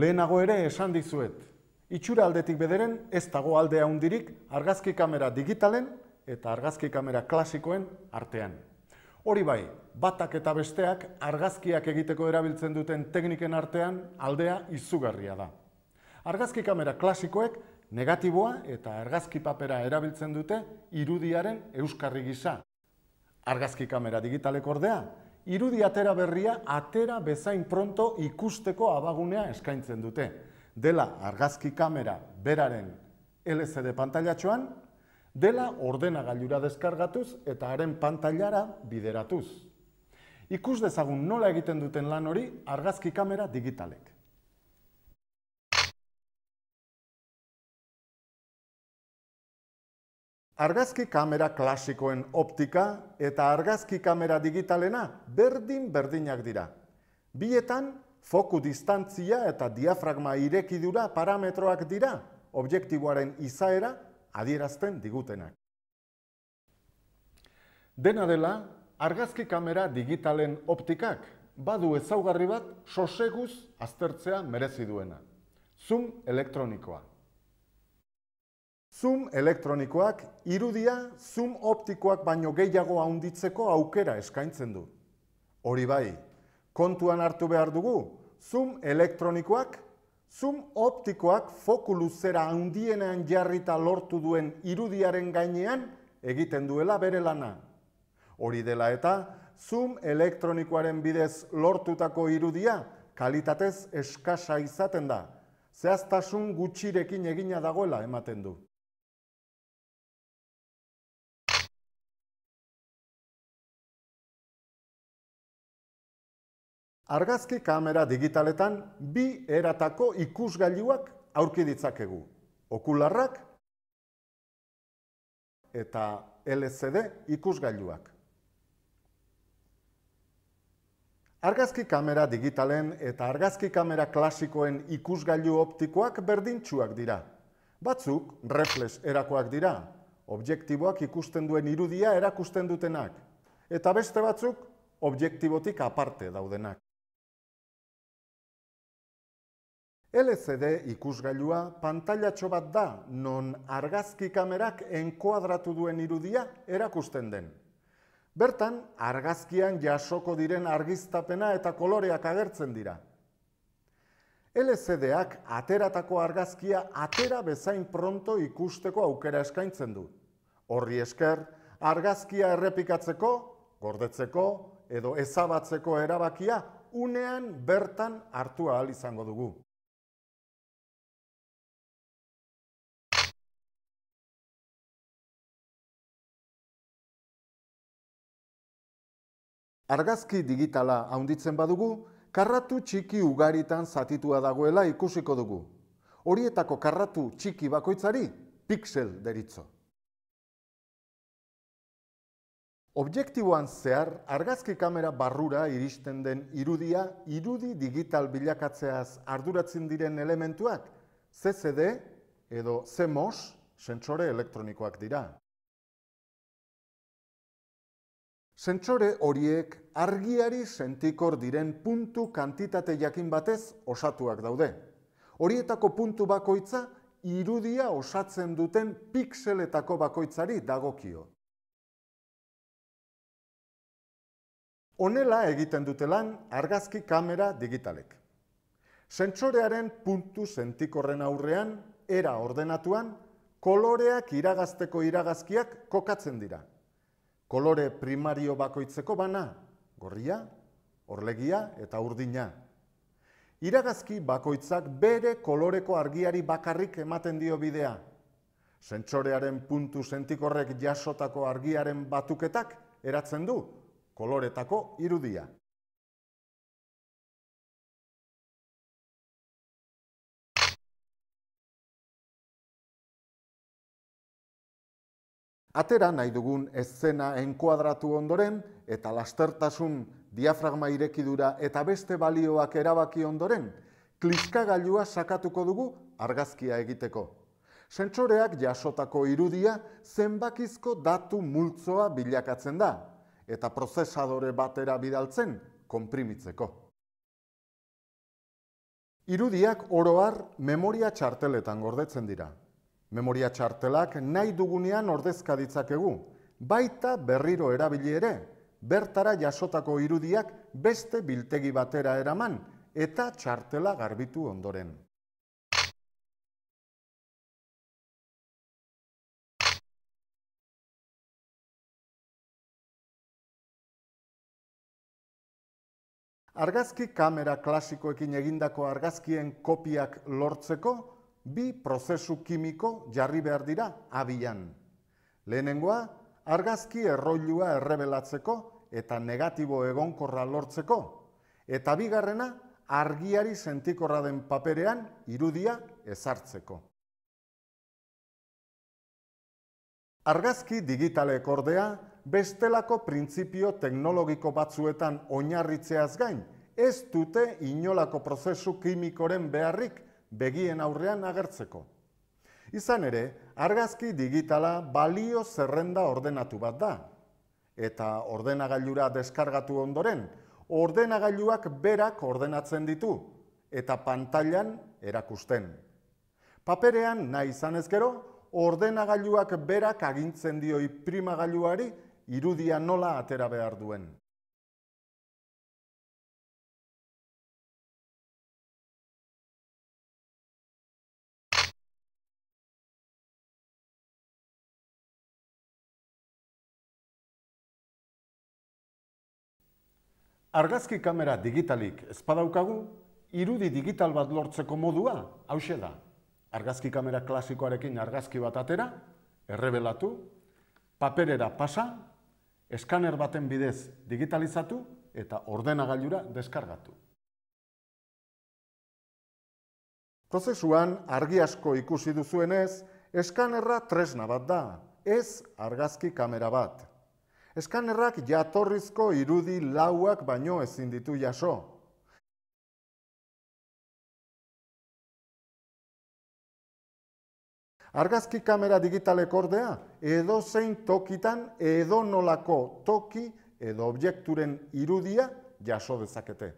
Lehenago ere esan dizuet, itxura aldetik bederen ez dago aldea hundirik argazki kamera digitalen eta argazki kamera klasikoen artean. Hori bai, batak eta besteak argazkiak egiteko erabiltzen duten tekniken artean aldea izugarria da. Argazki kamera klasikoek negatiboa eta argazki papera erabiltzen dute irudiaren euskarri gisa. Argazki kamera digitalek ordea, irudi atera berria atera bezain pronto ikusteko abagunea eskaintzen dute. Dela argazki kamera beraren LCD pantailatxoan, dela ordenagailura deskargatuz eta haren pantailara bideratuz. Ikus dezagun nola egiten duten lan hori argazki kamera digitalek. Argazki kamera klasikoen optika eta argazki kamera digitalena berdin berdinak dira. Bietan, foku distantzia eta diafragma irekidura parametroak dira, objektiboaren izaera adierazten digutenak. Dena dela, argazki kamera digitalen optikak badu ezaugarri bat soseguz aztertzea merezi duena. Zoom elektronikoa. Zoom elektronikoak irudia zoom optikoak baino gehiago handitzeko aukera eskaintzen du. Hori bai, kontuan hartu behar dugu, zoom elektronikoak, zoom optikoak foku luzera handienean jarrita lortu duen irudiaren gainean egiten duela bere lana. Hori dela eta, zoom elektronikoaren bidez lortutako irudia kalitatez eskasa izaten da, zehaztasun gutxirekin egina dagoela ematen du. Argazki kamera digitaletan bi eratako ikusgailuak aurki ditzakegu. Okularrak eta LCD ikusgailuak. Argazki kamera digitalen eta argazki kamera klasikoen ikusgailu optikoak berdintsuak dira. Batzuk reflex erakoak dira, objektiboak ikusten duen irudia erakusten dutenak, eta beste batzuk objektibotik aparte daudenak. LCD ikusgailua pantailatxo bat da non argazki kamerak enkuadratu duen irudia erakusten den. Bertan, argazkian jasoko diren argiztapena eta koloreak agertzen dira. LCDak ak ateratako argazkia atera bezain pronto ikusteko aukera eskaintzen du. Horri esker, argazkia errepikatzeko, gordetzeko edo ezabatzeko erabakia unean bertan hartua ahal izango dugu. argazki digitala haunditzen badugu, karratu txiki ugaritan zatitua dagoela ikusiko dugu. Horietako karratu txiki bakoitzari, piksel deritzo. Objektiboan zehar, argazki kamera barrura iristen den irudia, irudi digital bilakatzeaz arduratzen diren elementuak, CCD edo CMOS, sensore elektronikoak dira. Sentsore horiek argiari sentikor diren puntu kantitate jakin batez osatuak daude. Horietako puntu bakoitza irudia osatzen duten pikseletako bakoitzari dagokio. Honela egiten dutelan argazki kamera digitalek. Sentsorearen puntu sentikorren aurrean era ordenatuan koloreak iragazteko iragazkiak kokatzen dira. Kolore primario bakoitzeko bana: gorria, orlegia eta urdina. Iragazki bakoitzak bere koloreko argiari bakarrik ematen dio bidea. Sentsorearen puntu sentikorrek jasotako argiaren batuketak eratzen du koloretako irudia. Atera nahi dugun ez enkuadratu ondoren eta lastertasun diafragma irekidura eta beste balioak erabaki ondoren, kliskagailua sakatuko dugu argazkia egiteko. Sentsoreak jasotako irudia zenbakizko datu multzoa bilakatzen da eta prozesadore batera bidaltzen konprimitzeko. Irudiak oroar memoria txarteletan gordetzen dira. Memoria txartelak nahi dugunean ordezka ditzakegu, baita berriro erabili ere, bertara jasotako irudiak beste biltegi batera eraman eta txartela garbitu ondoren. Argazki kamera klasikoekin egindako argazkien kopiak lortzeko Bi prozesu kimiko jarri behar dira abian. Lehenengoa argazki erroilua errebelatzeko eta negatibo egonkorra lortzeko eta bigarrena argiari sentikorra den paperean irudia ezartzeko. Argazki digitalek ordea bestelako printzipio teknologiko batzuetan oinarritzeaz gain ez dute inolako prozesu kimikoren beharrik begien aurrean agertzeko. Izan ere, argazki digitala balio zerrenda ordenatu bat da. Eta ordenagailura deskargatu ondoren, ordenagailuak berak ordenatzen ditu, eta pantailan erakusten. Paperean nahi izan ezkero, ordenagailuak berak agintzen dioi primagailuari irudia nola atera behar duen. Argazki kamera digitalik espadaukagu, irudi digital bat lortzeko modua hause da. Argazki kamera klasikoarekin argazki bat atera, errebelatu, paperera pasa, eskaner baten bidez digitalizatu eta ordenagailura deskargatu. Prozesuan argi asko ikusi duzuenez, eskanerra tresna bat da, ez argazki kamera bat. Eskanerrak jatorrizko irudi lauak baino ezin ditu jaso. Argazki kamera digitalek ordea, edo zein tokitan, edo nolako toki, edo objekturen irudia jaso dezakete.